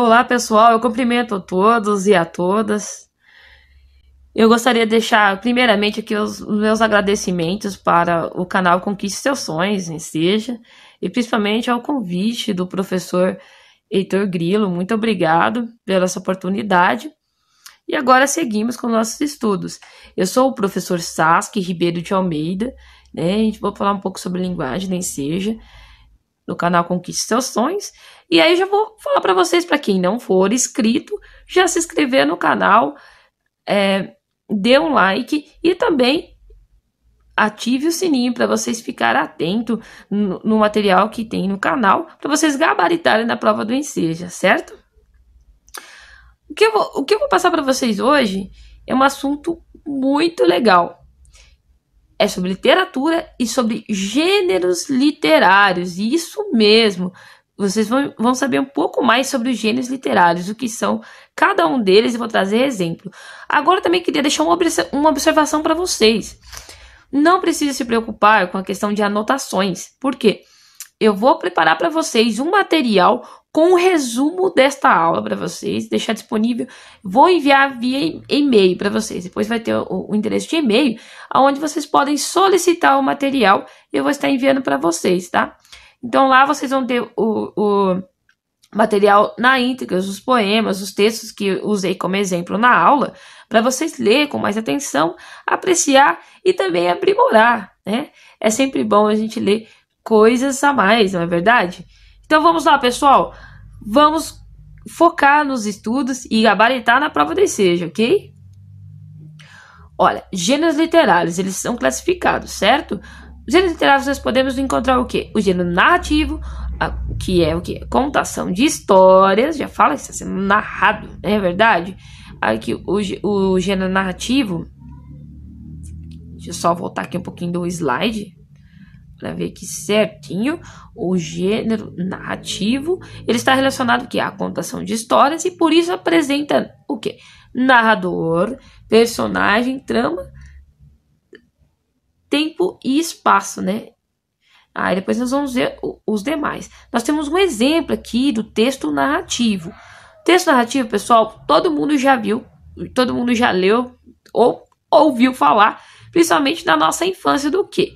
Olá, pessoal. Eu cumprimento a todos e a todas. Eu gostaria de deixar, primeiramente, aqui os meus agradecimentos para o canal Conquiste Seus Sonhos, em seja, e principalmente ao convite do professor Heitor Grilo. Muito obrigado pela essa oportunidade. E agora seguimos com nossos estudos. Eu sou o professor Sasque Ribeiro de Almeida, né? A gente falar um pouco sobre linguagem, nem seja, no canal Conquiste Seus Sonhos. E aí já vou falar para vocês, para quem não for inscrito, já se inscrever no canal, é, dê um like e também ative o sininho para vocês ficarem atentos no, no, material que tem no canal, para vocês gabaritarem na prova do Enseja, certo? O que eu vou, o que eu vou passar para vocês hoje é um assunto muito legal. É sobre literatura e sobre gêneros literários, isso mesmo vocês vão, vão saber um pouco mais sobre os gênios literários, o que são cada um deles, e vou trazer exemplo. Agora também queria deixar uma, uma observação para vocês. Não precisa se preocupar com a questão de anotações, porque eu vou preparar para vocês um material com um resumo desta aula para vocês, deixar disponível. Vou enviar via e-mail para vocês. Depois vai ter o, o endereço de e-mail, onde vocês podem solicitar o material. Eu vou estar enviando para vocês, tá? Então lá vocês vão ter o, o material na íntegra, os poemas, os textos que usei como exemplo na aula, para vocês ler com mais atenção, apreciar e também aprimorar, né? É sempre bom a gente ler coisas a mais, não é verdade? Então vamos lá, pessoal. Vamos focar nos estudos e gabaritar na prova de seja, ok? Olha, gêneros literários, eles são classificados, certo? Gêneros literários nós podemos encontrar o quê? O gênero narrativo, a, que é o que? Contação de histórias, já fala que está sendo narrado, não né, é verdade? Aqui, o, o gênero narrativo, deixa eu só voltar aqui um pouquinho do slide, para ver aqui certinho o gênero narrativo. Ele está relacionado que à contação de histórias e por isso apresenta o que? Narrador, personagem, trama tempo e espaço, né? Aí ah, depois nós vamos ver os demais. Nós temos um exemplo aqui do texto narrativo. Texto narrativo, pessoal, todo mundo já viu, todo mundo já leu ou ouviu falar, principalmente na nossa infância do que?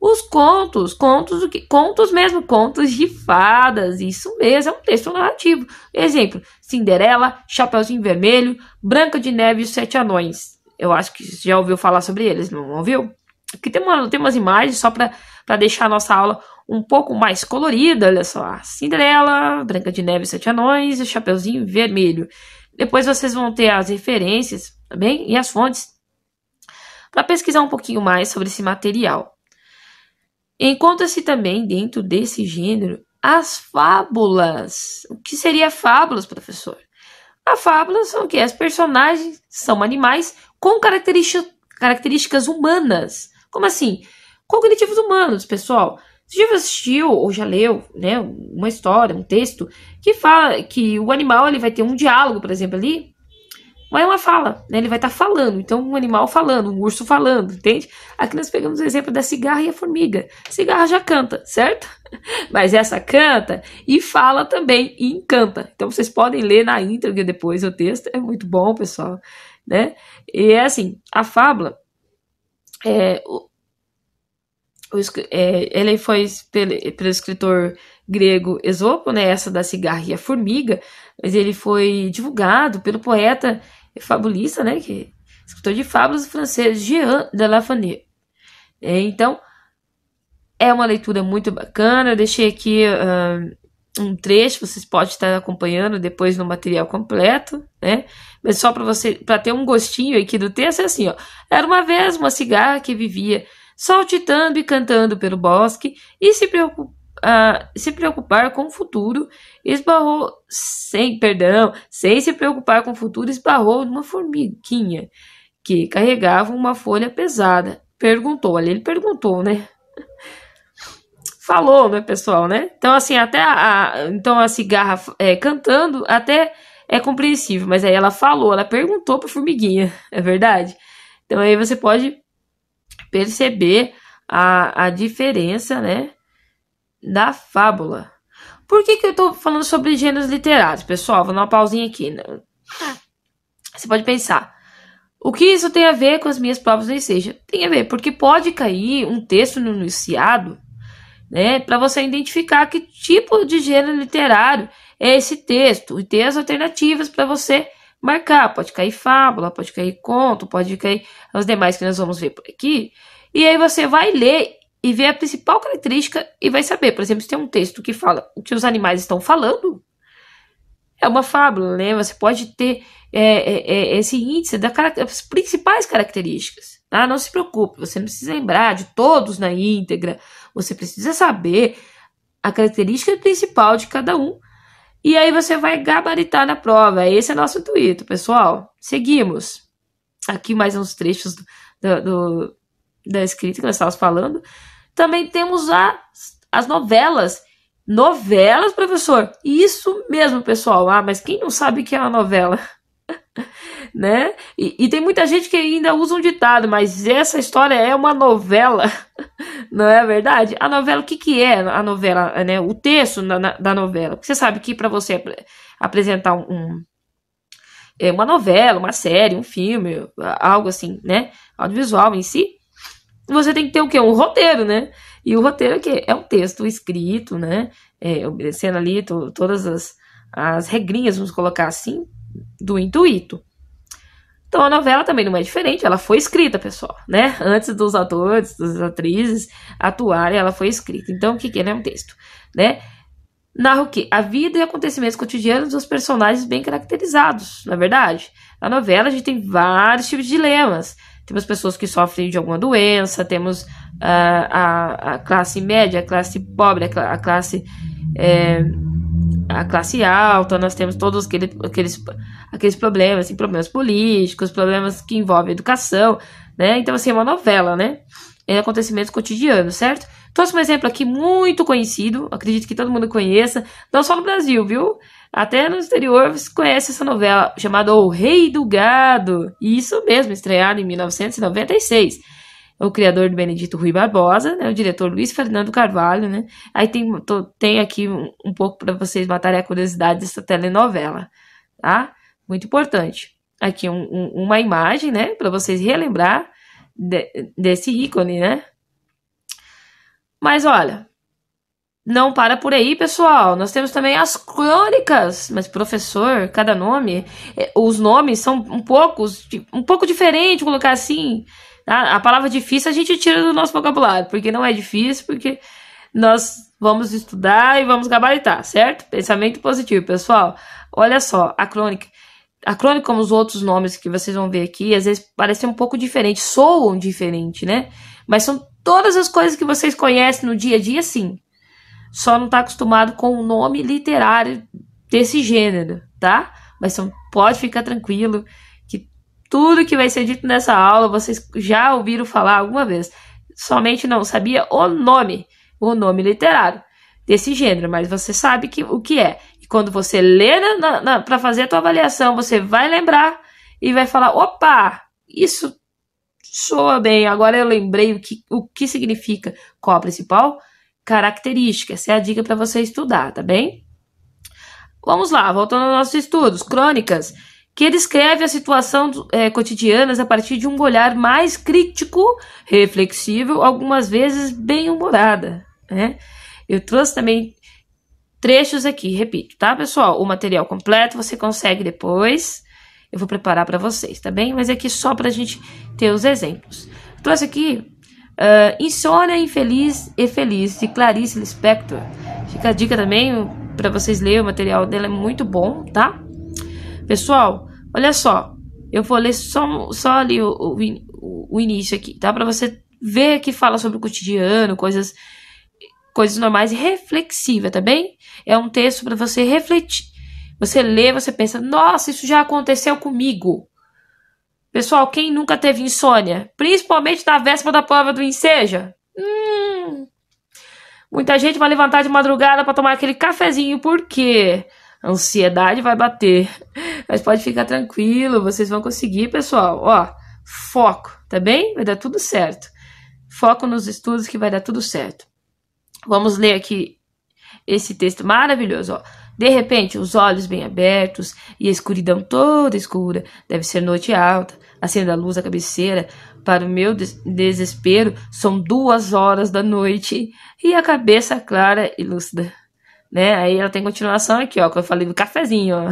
Os contos, contos do que? Contos mesmo, contos de fadas, isso mesmo, é um texto narrativo. Exemplo, Cinderela, Chapeuzinho Vermelho, Branca de Neve e os Sete Anões. Eu acho que você já ouviu falar sobre eles, não ouviu? Aqui tem, uma, tem umas imagens só para deixar a nossa aula um pouco mais colorida, olha só. A Cinderela, Branca de Neve Sete Anões e o Chapeuzinho Vermelho. Depois vocês vão ter as referências, tá E as fontes para pesquisar um pouquinho mais sobre esse material. Encontra-se também dentro desse gênero as fábulas. O que seria fábulas, professor? A fábula são o que? As personagens são animais com característica, características humanas como assim? Cognitivos humanos, pessoal. Você já assistiu ou já leu, né, uma história, um texto que fala que o animal ele vai ter um diálogo, por exemplo, ali, mas uma fala, né? Ele vai estar tá falando. Então, um animal falando, um urso falando, entende? Aqui nós pegamos o exemplo da cigarra e a formiga. A cigarra já canta, certo? Mas essa canta e fala também e encanta. Então, vocês podem ler na íntegra depois o texto. É muito bom, pessoal, né? E é assim, a fábula é, o, é, ele foi pelo, pelo, escritor grego Esopo, né, essa da cigarra e a formiga, mas ele foi divulgado pelo poeta fabulista, né, que, escritor de fábulas francês Jean de La É, então, é uma leitura muito bacana, eu deixei aqui... Uh, um trecho, vocês podem estar acompanhando depois no material completo, né? Mas só para você, para ter um gostinho aqui do texto é assim, ó. Era uma vez uma cigarra que vivia saltitando e cantando pelo bosque e se, preocup, ah, se preocupar com o futuro, esbarrou sem perdão, sem se preocupar com o futuro, esbarrou numa formiguinha que carregava uma folha pesada. Perguntou, ali ele perguntou, né? falou, né, pessoal, né? Então, assim, até a, então a cigarra é, cantando até é compreensível, mas aí ela falou, ela perguntou pro formiguinha, é verdade? Então aí você pode perceber a, a diferença, né, da fábula. Por que, que eu tô falando sobre gêneros literários, pessoal? Vou dar uma pausinha aqui. Né? Ah. Você pode pensar, o que isso tem a ver com as minhas provas nem seja. Tem a ver, porque pode cair um texto no enunciado né? Para você identificar que tipo de gênero literário é esse texto e ter as alternativas para você marcar. Pode cair fábula, pode cair conto, pode cair os demais que nós vamos ver por aqui. E aí você vai ler e ver a principal característica e vai saber, por exemplo, se tem um texto que fala o que os animais estão falando, é uma fábula, né? Você pode ter é, é, é esse índice das principais características. Ah, Não se preocupe, você não precisa lembrar de todos na íntegra, você precisa saber a característica principal de cada um. E aí você vai gabaritar na prova. Esse é nosso intuito, pessoal. Seguimos. Aqui mais uns trechos do, do da escrita que nós estávamos falando. Também temos a, as novelas. Novelas, professor? Isso mesmo, pessoal. Ah, mas quem não sabe o que é uma novela? né? E, e, tem muita gente que ainda usa um ditado, mas essa história é uma novela, não é verdade? A novela, o que, que é a novela, né? O texto na, na, da novela. Você sabe que para você ap apresentar um, um é, uma novela, uma série, um filme, algo assim, né? Audiovisual em si, você tem que ter o quê? Um roteiro, né? E o roteiro é o quê? É um texto escrito, né? É, obedecendo ali todas as, as regrinhas, vamos colocar assim, do intuito. Então a novela também não é diferente, ela foi escrita, pessoal, né? Antes dos atores, das atrizes atuarem, ela foi escrita. Então o que, que é? É um texto, né? Narra o quê? A vida e acontecimentos cotidianos dos personagens bem caracterizados, na é verdade. Na novela a gente tem vários tipos de dilemas. Temos pessoas que sofrem de alguma doença, temos a, ah, a, a classe média, a classe pobre, a, classe é, a classe alta, nós temos todos aquele, aqueles, aqueles problemas, assim, problemas políticos, problemas que envolvem educação, né? Então, assim, é uma novela, né? É acontecimentos cotidianos, certo? Trouxe um exemplo aqui muito conhecido, acredito que todo mundo conheça, não só no Brasil, viu? Até no exterior você conhece essa novela chamada O Rei do Gado, e isso mesmo, estreada em 1996 o criador do Benedito Rui Barbosa, né, o diretor Luiz Fernando Carvalho, né? Aí tem, tô, tem aqui um, um pouco para vocês matarem a curiosidade dessa telenovela, tá? Muito importante. Aqui um, um, uma imagem, né, para vocês relembrar de, desse ícone, né? Mas olha, não para por aí, pessoal. Nós temos também as crônicas. Mas, professor, cada nome, eh, os nomes são um pouco, um pouco diferente, colocar assim. A, tá? a palavra difícil a gente tira do nosso vocabulário, porque não é difícil, porque nós vamos estudar e vamos gabaritar, certo? Pensamento positivo, pessoal. Olha só, a crônica. A crônica, como os outros nomes que vocês vão ver aqui, às vezes parecem um pouco diferentes, soam diferente, né? Mas são todas as coisas que vocês conhecem no dia a dia, sim. Só não está acostumado com o um nome literário desse gênero, tá? Mas são, pode ficar tranquilo tudo que vai ser dito nessa aula vocês já ouviram falar alguma vez. Somente não sabia o nome, o nome literário desse gênero, mas você sabe que, o que é. E quando você lê para fazer a tua avaliação, você vai lembrar e vai falar: opa, isso soa bem. Agora eu lembrei o que, o que significa qual a principal característica. Essa é a dica para você estudar, tá bem? Vamos lá, voltando aos nossos estudos. Crônicas que descreve a situação é, cotidianas a partir de um olhar mais crítico, reflexivo, algumas vezes bem-humorada. Né? Eu trouxe também trechos aqui, repito, tá, pessoal? O material completo você consegue depois. Eu vou preparar para vocês, tá bem? Mas é aqui só para a gente ter os exemplos. trouxe aqui uh, Insônia Infeliz e Feliz, de Clarice Lispector. Fica a dica também para vocês lerem o material dela, é muito bom, tá? Pessoal, olha só. Eu vou ler só, só ali o, o, o início aqui, tá? Para você ver que fala sobre o cotidiano, coisas coisas normais e reflexiva, tá bem? É um texto para você refletir. Você lê, você pensa, nossa, isso já aconteceu comigo. Pessoal, quem nunca teve insônia? Principalmente na véspera da prova do Enseja. Hum, muita gente vai levantar de madrugada para tomar aquele cafezinho, por quê? Porque a ansiedade vai bater. Mas pode ficar tranquilo, vocês vão conseguir, pessoal. Ó, foco, tá bem? Vai dar tudo certo. Foco nos estudos que vai dar tudo certo. Vamos ler aqui esse texto maravilhoso, ó. De repente, os olhos bem abertos e a escuridão toda escura. Deve ser noite alta. Acendo a luz à cabeceira. Para o meu des desespero, são duas horas da noite e a cabeça clara e lúcida né? Aí ela tem continuação aqui, ó, que eu falei do cafezinho, ó.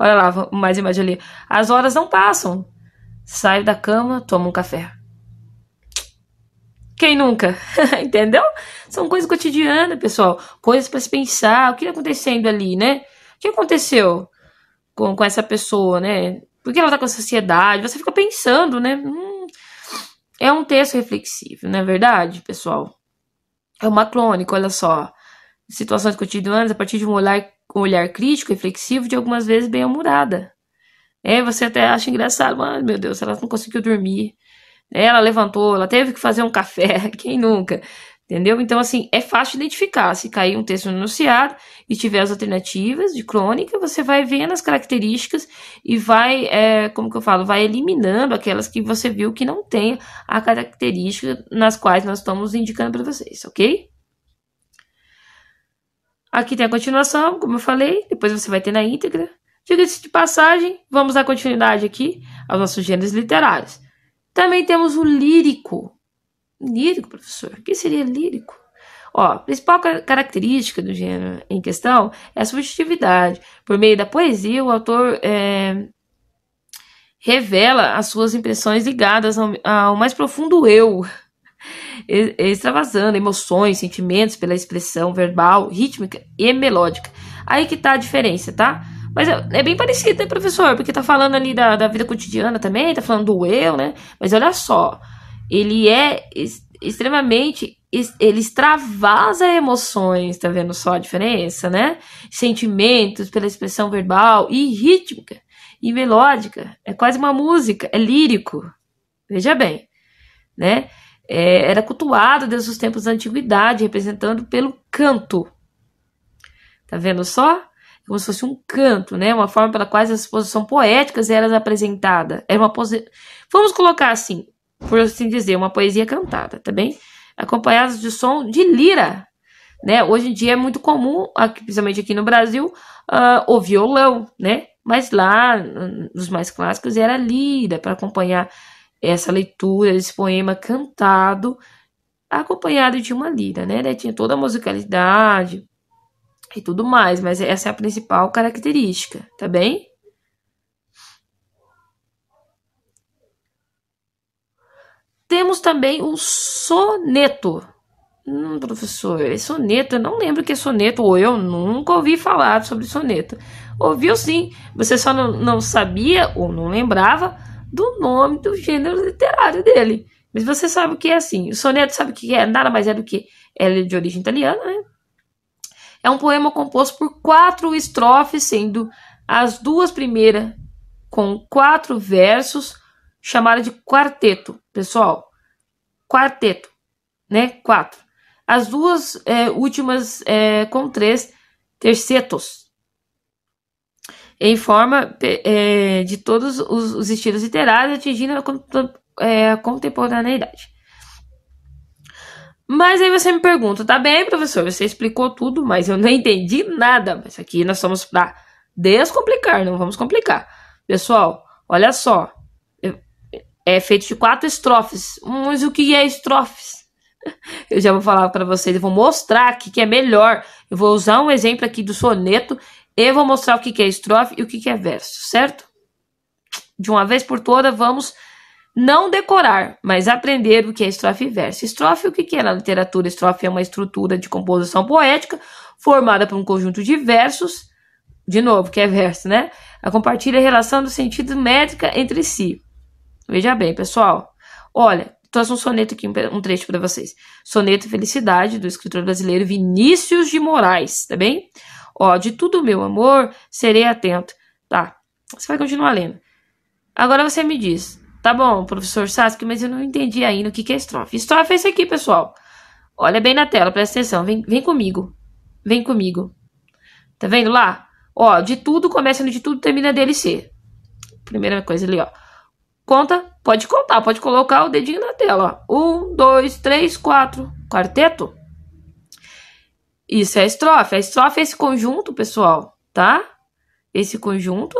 Olha lá, mais imagem ali. As horas não passam. Saio da cama, tomo um café. Quem nunca? Entendeu? São coisas cotidianas, pessoal. Coisas para se pensar. O que tá acontecendo ali, né? O que aconteceu com, com essa pessoa, né? Por que ela tá com a ansiedade? Você fica pensando, né? Hum, é um texto reflexivo, não é verdade, pessoal? É uma crônica, olha só situações cotidianas a partir de um olhar, um olhar crítico, reflexivo e algumas vezes bem humorada. É, você até acha engraçado, mas meu Deus, ela não conseguiu dormir. Ela levantou, ela teve que fazer um café, quem nunca? Entendeu? Então, assim, é fácil identificar. Se cair um texto no enunciado e tiver as alternativas de crônica, você vai vendo as características e vai, é, como que eu falo, vai eliminando aquelas que você viu que não tem a característica nas quais nós estamos indicando para vocês, ok? Aqui tem a continuação, como eu falei, depois você vai ter na íntegra. Diga-se de passagem, vamos dar continuidade aqui aos nossos gêneros literários. Também temos o lírico. Lírico, professor? O que seria lírico? Ó, a principal característica do gênero em questão é a subjetividade. Por meio da poesia, o autor é, revela as suas impressões ligadas ao, ao mais profundo eu extravasando emoções, sentimentos pela expressão verbal, rítmica e melódica. Aí que tá a diferença, tá? Mas é, é bem parecido, né, professor? Porque tá falando ali da, da vida cotidiana também, tá falando do eu, né? Mas olha só, ele é extremamente ele extravasa emoções, tá vendo só a diferença, né? Sentimentos pela expressão verbal e rítmica e melódica. É quase uma música, é lírico. Veja bem, né? é, era cultuado desde os tempos da antiguidade, representando pelo canto. Tá vendo só? Como se fosse um canto, né? Uma forma pela qual as exposições poéticas eram apresentadas. Era uma pose... Vamos colocar assim, por assim dizer, uma poesia cantada, tá bem? Acompanhadas de som de lira, né? Hoje em dia é muito comum, aqui, principalmente aqui no Brasil, uh, o violão, né? Mas lá, nos mais clássicos, era lira para acompanhar essa leitura desse poema cantado, acompanhado de uma lira, né? tinha toda a musicalidade e tudo mais, mas essa é a principal característica, tá bem? Temos também o soneto. Hum, professor, soneto, eu não lembro que é soneto, ou eu nunca ouvi falar sobre soneto. Ouviu sim, você só não, não sabia ou não lembrava do nome do gênero literário dele. Mas você sabe o que é assim. O soneto sabe o que é? Nada mais é do que. Ela é de origem italiana, né? É um poema composto por quatro estrofes, sendo as duas primeiras com quatro versos, chamada de quarteto, pessoal. Quarteto, né? Quatro. As duas é, últimas é, com três tercetos, em forma é, de todos os, os, estilos literários, atingindo a, é, a contemporaneidade. Mas aí você me pergunta, tá bem, professor, você explicou tudo, mas eu não entendi nada. Mas aqui nós somos para descomplicar, não vamos complicar. Pessoal, olha só. É feito de quatro estrofes. Mas o que é estrofes? Eu já vou falar para vocês, eu vou mostrar aqui que é melhor. Eu vou usar um exemplo aqui do soneto eu vou mostrar o que é estrofe e o que é verso, certo? De uma vez por toda, vamos não decorar, mas aprender o que é estrofe e verso. Estrofe, o que é na literatura? Estrofe é uma estrutura de composição poética formada por um conjunto de versos, de novo, que é verso, né? A compartilha a relação do sentido métrica entre si. Veja bem, pessoal. Olha, trouxe um soneto aqui, um trecho para vocês. Soneto Felicidade, do escritor brasileiro Vinícius de Moraes, tá bem? Ó, de tudo meu amor, serei atento. Tá, você vai continuar lendo. Agora você me diz. Tá bom, professor Sasuke, mas eu não entendi ainda o que, é estrofe. Estrofe é esse aqui, pessoal. Olha bem na tela, presta atenção. Vem, vem comigo. Vem comigo. Tá vendo lá? Ó, de tudo começa no de tudo, termina DLC. Primeira coisa ali, ó. Conta, pode contar, pode colocar o dedinho na tela, ó. Um, dois, três, quatro. Quarteto? Isso é a estrofe. A estrofe é esse conjunto, pessoal, tá? Esse conjunto.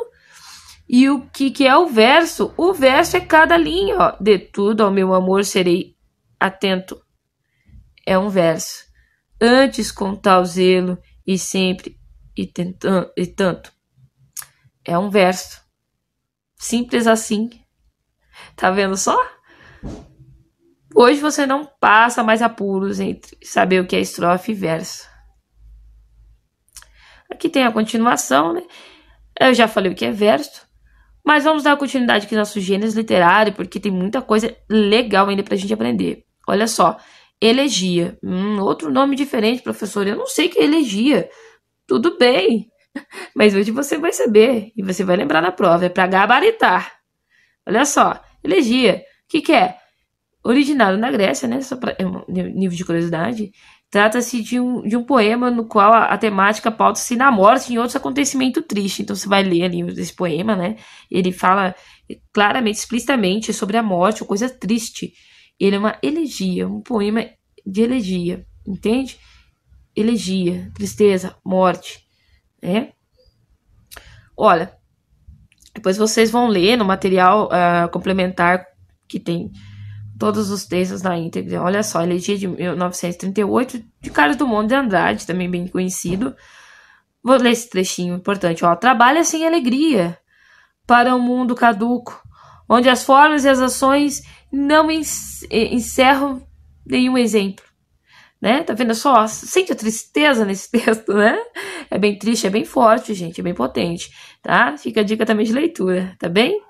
E o que, que é o verso? O verso é cada linha, ó. De tudo ao meu amor serei atento. É um verso. Antes com tal zelo e sempre e, tentando, e tanto. É um verso. Simples assim. Tá vendo só? Hoje você não passa mais apuros entre saber o que é estrofe e verso. Aqui tem a continuação, né? Eu já falei o que é verso. Mas vamos dar continuidade aqui no nosso gênero literário, porque tem muita coisa legal ainda pra gente aprender. Olha só, elegia. Hum, outro nome diferente, professor. Eu não sei que é elegia. Tudo bem. Mas hoje você vai saber e você vai lembrar na prova. É para gabaritar. Olha só, elegia. O que, que é? Originado na Grécia, né? Só para é um nível de curiosidade. Trata-se de um, de um poema no qual a, a temática pauta-se na morte e em outros acontecimento triste. Então você vai ler ali esse poema, né? Ele fala claramente, explicitamente sobre a morte, uma coisa triste. Ele é uma elegia, um poema de elegia, entende? Elegia, tristeza, morte, né? Olha, depois vocês vão ler no material uh, complementar que tem todos os textos na íntegra. Olha só, ele é de 1938, de Carlos Dumont de Andrade, também bem conhecido. Vou ler esse trechinho importante. Ó. Trabalha sem alegria para um mundo caduco, onde as formas e as ações não eh, encerram nenhum exemplo. Né? Tá vendo só? Sente a tristeza nesse texto, né? É bem triste, é bem forte, gente, é bem potente, tá? Fica a dica também de leitura, tá bem?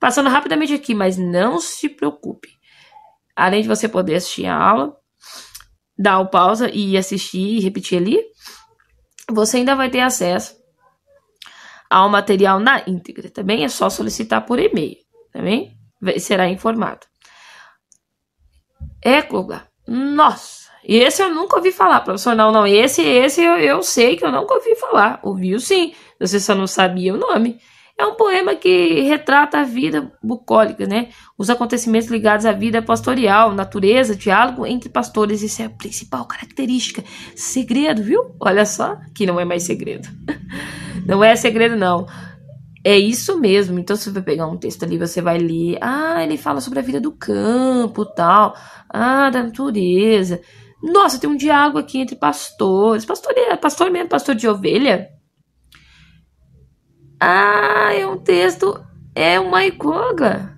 Passando rapidamente aqui, mas não se preocupe além de você poder assistir a aula, dar o pausa e assistir e repetir ali, você ainda vai ter acesso ao material na íntegra, também tá é só solicitar por e-mail, também tá será informado. Écloga, nossa, esse eu nunca ouvi falar, professor, não, não, esse, esse eu, eu sei que eu nunca ouvi falar, ouviu sim, você só não sabia o nome. É um poema que retrata a vida bucólica, né? Os acontecimentos ligados à vida pastoral, natureza, diálogo entre pastores. Isso é a principal característica. Segredo, viu? Olha só, que não é mais segredo. Não é segredo, não. É isso mesmo. Então, você vai pegar um texto ali, você vai ler. Ah, ele fala sobre a vida do campo, tal. Ah, da natureza. Nossa, tem um diálogo aqui entre pastores. Pastor, é pastor mesmo, pastor de ovelha. Ah, é um texto, é uma icoga.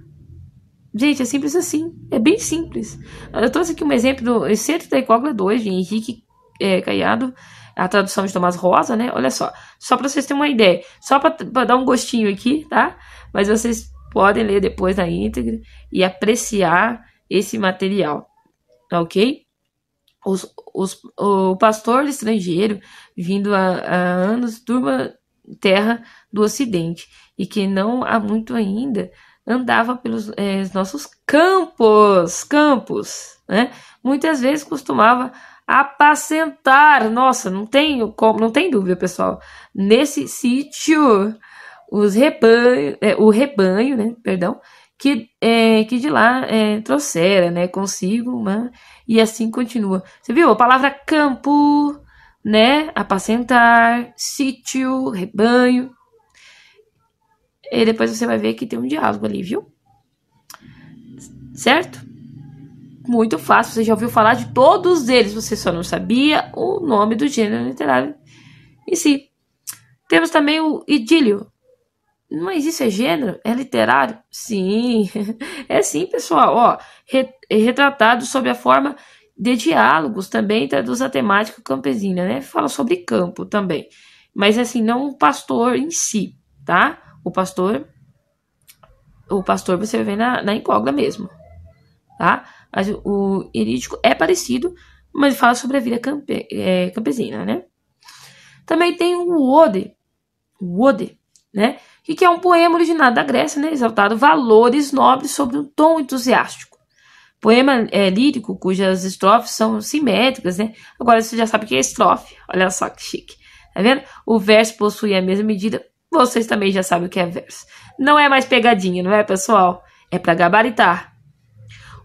Gente, é simples assim. É bem simples. Eu trouxe aqui um exemplo do Excerto da Icógula 2, de Henrique é, Caiado, a tradução de Tomás Rosa, né? Olha só. Só para vocês terem uma ideia. Só para dar um gostinho aqui, tá? Mas vocês podem ler depois na íntegra e apreciar esse material, tá ok? Os, os, o pastor estrangeiro vindo há, anos turma, terra do Ocidente e que não há muito ainda andava pelos é, nossos campos, campos, né? Muitas vezes costumava apacentar. Nossa, não tenho como, não tem dúvida, pessoal. Nesse sítio, os rebanho, eh, é, o rebanho, né? Perdão, que, é, que de lá é, trouxera, né? Consigo, uma, né, e assim continua. Você viu a palavra campo? né? Apacentar, sítio, rebanho. E depois você vai ver que tem um diálogo ali, viu? Certo? Muito fácil, você já ouviu falar de todos eles, você só não sabia o nome do gênero literário em si. Temos também o idílio. Mas isso é gênero? É literário? Sim, é sim, pessoal. Ó, retratado sob a forma de diálogos também traduz a temática campesina, né? Fala sobre campo também. Mas assim, não o pastor em si, tá? O pastor o pastor você vê na, na incógnita mesmo, tá? Mas o erídico é parecido, mas fala sobre a vida campe, é, campesina, né? Também tem o Ode, o Ode, né? E que é um poema originado da Grécia, né? Exaltado valores nobres sobre um tom entusiástico Poema é, lírico cujas estrofes são simétricas, né? Agora você já sabe o que é estrofe. Olha só que chique. Tá vendo? O verso possui a mesma medida. Vocês também já sabem o que é verso. Não é mais pegadinha, não é, pessoal? É para gabaritar.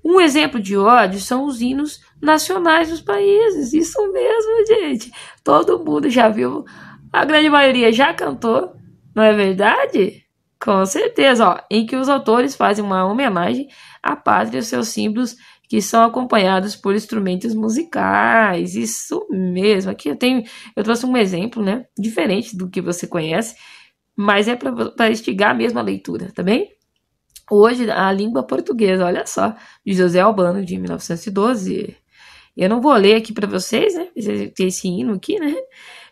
Um exemplo de ódio são os hinos nacionais dos países. Isso mesmo, gente. Todo mundo já viu. A grande maioria já cantou. Não é verdade? Com certeza, ó. Em que os autores fazem uma homenagem a pátria e seus símbolos que são acompanhados por instrumentos musicais. Isso mesmo. Aqui eu tenho, eu trouxe um exemplo, né, diferente do que você conhece, mas é para instigar mesmo a leitura, tá bem? Hoje a língua portuguesa, olha só, de José Albano de 1912. Eu não vou ler aqui para vocês, né? Esse hino aqui, né?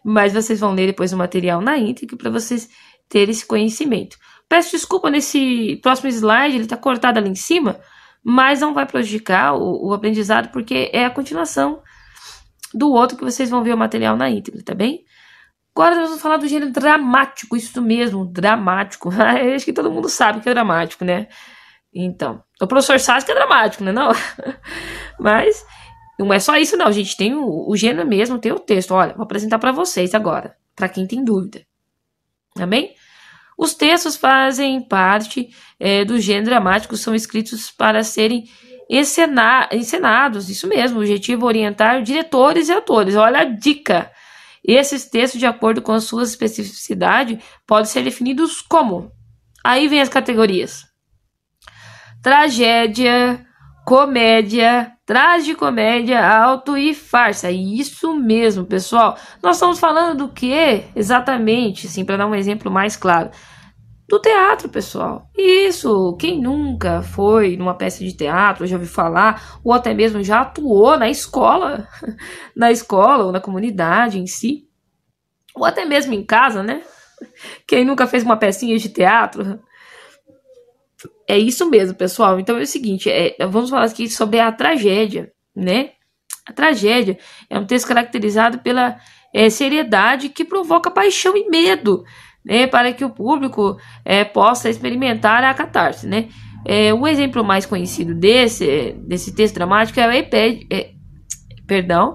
Mas vocês vão ler depois o material na íntegra para vocês terem esse conhecimento. Peço desculpa nesse próximo slide, ele está cortado ali em cima, mas não vai prejudicar o, o, aprendizado, porque é a continuação do outro que vocês vão ver o material na íntegra, tá bem? Agora nós vamos falar do gênero dramático, isso mesmo, dramático. Ah, acho que todo mundo sabe que é dramático, né? Então, o professor sabe que é dramático, né? Não, mas não é só isso, não, gente. Tem o, o gênero mesmo, tem o texto. Olha, vou apresentar para vocês agora, para quem tem dúvida. Tá os textos fazem parte é, do gênero dramático, são escritos para serem encenados, isso mesmo, o objetivo é orientar diretores e atores. Olha a dica! Esses textos, de acordo com suas especificidade, podem ser definidos como. Aí vem as categorias: tragédia, comédia, tragicomédia, alto e farsa. Isso mesmo, pessoal. Nós estamos falando do que exatamente, assim, para dar um exemplo mais claro. Do teatro, pessoal. Isso, quem nunca foi numa peça de teatro, já ouviu falar, ou até mesmo já atuou na escola, na escola ou na comunidade em si, ou até mesmo em casa, né? Quem nunca fez uma pecinha de teatro, é isso mesmo, pessoal. Então é o seguinte, é, vamos falar aqui sobre a tragédia, né? A tragédia é um texto caracterizado pela é, seriedade que provoca paixão e medo, né? Para que o público é, possa experimentar a catarse, né? É, exemplo mais conhecido desse, desse texto dramático é o Epé, é, perdão,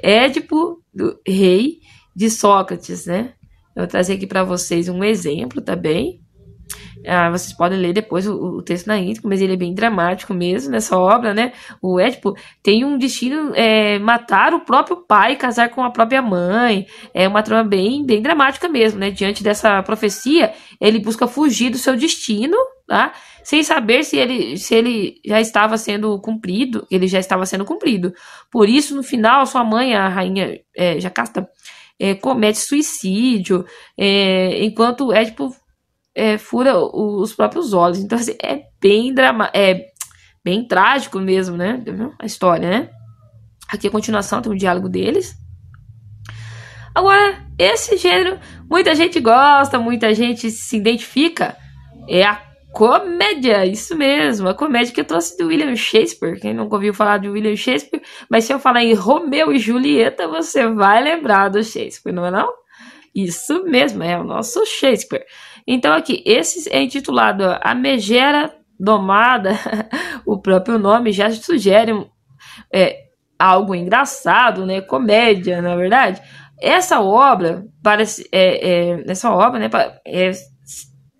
Édipo do Rei de Sócrates, né? Eu vou trazer aqui para vocês um exemplo, tá bem? Ah, vocês podem ler depois o, o, texto na íntegra, mas ele é bem dramático mesmo nessa obra, né? O Édipo tem um destino é, matar o próprio pai, casar com a própria mãe. É uma trama bem, bem dramática mesmo, né? Diante dessa profecia, ele busca fugir do seu destino, tá? Sem saber se ele, se ele já estava sendo cumprido, ele já estava sendo cumprido. Por isso, no final, sua mãe, a rainha é, Jacasta, é, comete suicídio, é, enquanto Édipo é, fura os próprios olhos. Então, assim, é bem drama, é bem trágico mesmo, né? A história, né? Aqui é a continuação tem um diálogo deles. Agora, esse gênero, muita gente gosta, muita gente se identifica. É a comédia, isso mesmo, a comédia que eu trouxe do William Shakespeare. Quem nunca ouviu falar de William Shakespeare, mas se eu falar em Romeu e Julieta, você vai lembrar do Shakespeare, não é não? Isso mesmo, é o nosso Shakespeare. Então aqui, esse é intitulado ó, A Megera Domada, o próprio nome já sugere é, algo engraçado, né? Comédia, na é verdade. Essa obra parece, é, é, essa obra, né? É,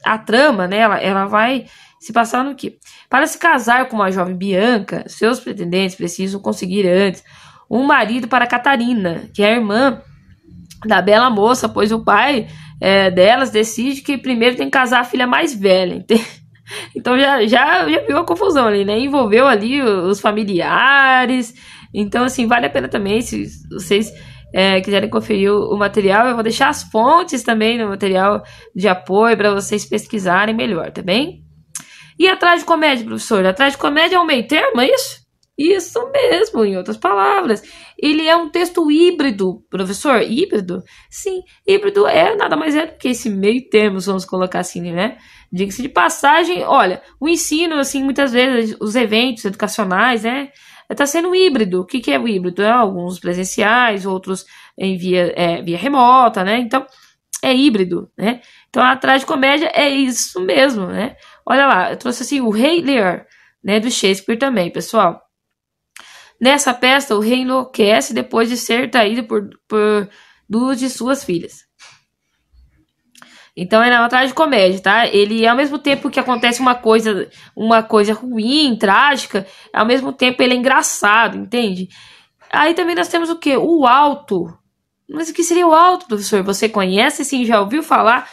a trama, né? Ela, ela vai se passar no quê? Para se casar com uma jovem Bianca, seus pretendentes precisam conseguir antes um marido para Catarina, que é a irmã da bela moça, pois o pai é, delas decide que primeiro tem que casar a filha mais velha. Então já, já, já viu a confusão ali, né? Envolveu ali os familiares. Então, assim, vale a pena também, se vocês é, quiserem conferir o, o, material, eu vou deixar as fontes também no material de apoio para vocês pesquisarem melhor, tá bem? E atrás de comédia, professor? Atrás de comédia é um meio termo, é isso? Isso mesmo, em outras palavras. Ele é um texto híbrido, professor. Híbrido? Sim, híbrido é nada mais é do que esse meio termo, vamos colocar assim, né? Diga-se de passagem, olha, o ensino, assim, muitas vezes, os eventos educacionais, né? Está sendo híbrido. O que, que é o híbrido? É, alguns presenciais, outros em via, é, via remota, né? Então, é híbrido, né? Então, a tragicomédia é isso mesmo, né? Olha lá, eu trouxe assim o Rei Lear, né? Do Shakespeare também, pessoal. Nessa festa, o rei enlouquece depois de ser traído por, por duas de suas filhas. Então é uma trágico-comédia, tá? Ele, ao mesmo tempo que acontece uma coisa, uma coisa ruim, trágica, ao mesmo tempo ele é engraçado, entende? Aí também nós temos o que? O alto. Mas o que seria o alto, professor? Você conhece, sim, já ouviu falar?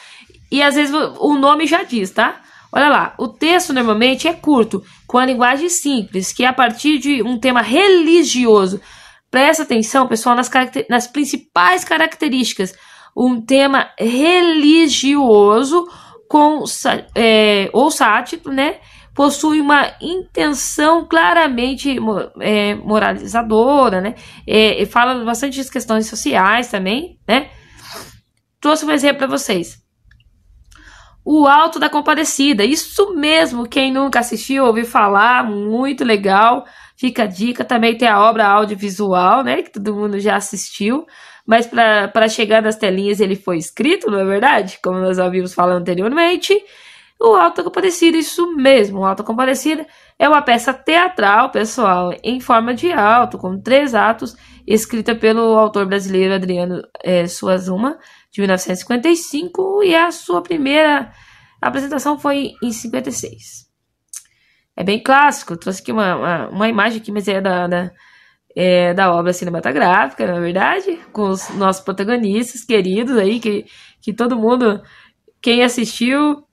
E às vezes o nome já diz, tá? Olha lá, o texto normalmente é curto, com a linguagem simples, que é a partir de um tema religioso. Presta atenção, pessoal, nas, caracter nas principais características. Um tema religioso com, é, ou sátiro, né? possui uma intenção claramente é, moralizadora, né? É, fala bastante de questões sociais também, né? Trouxe um exemplo para vocês. O Alto da Compadecida. Isso mesmo, quem nunca assistiu, ouviu falar, muito legal. Fica a dica, também tem a obra audiovisual, né, que todo mundo já assistiu, mas para chegar nas telinhas ele foi escrito, não é verdade? Como nós ouvimos falar anteriormente. O alto Compadecida, isso mesmo, o alto Compadecida é uma peça teatral, pessoal, em forma de alto, com três atos, escrita pelo autor brasileiro Adriano é, Suazuma, de 1955, e a sua primeira apresentação foi em 56. É bem clássico, trouxe aqui uma, uma, uma imagem aqui, mas é da, da, é da obra cinematográfica, na é verdade, com os nossos protagonistas queridos aí, que, que todo mundo, quem assistiu,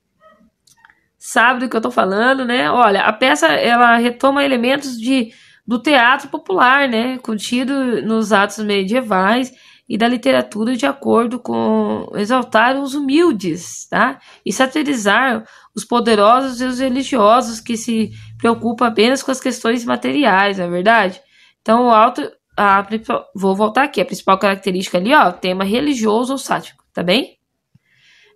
sabe do que eu tô falando, né? Olha, a peça ela retoma elementos de do teatro popular, né, contido nos atos medievais e da literatura de acordo com exaltar os humildes, tá? E satirizar os poderosos e os religiosos que se preocupam apenas com as questões materiais, não é verdade? Então, o alto a, vou voltar aqui, a principal característica ali, ó, tema religioso ou sático, tá bem?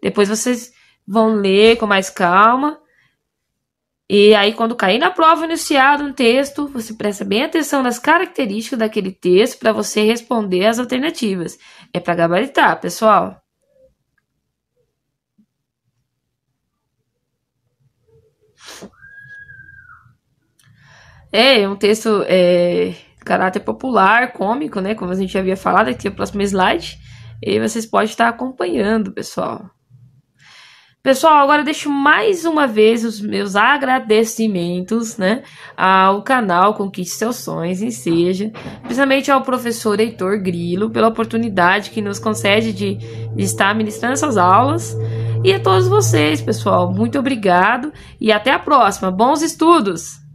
Depois vocês vão ler com mais calma. E aí, quando cair na prova iniciada um texto, você presta bem atenção nas características daquele texto para você responder as alternativas. É para gabaritar, pessoal. É, um texto é, de caráter popular, cômico, né? Como a gente já havia falado aqui, é o próximo slide. E vocês podem estar acompanhando, pessoal. Pessoal, agora deixo mais uma vez os meus agradecimentos, né, ao canal Conquiste Seus Sonhos e Seja, principalmente ao professor Heitor Grilo, pela oportunidade que nos concede de estar ministrando essas aulas. E a todos vocês, pessoal, muito obrigado e até a próxima. Bons estudos!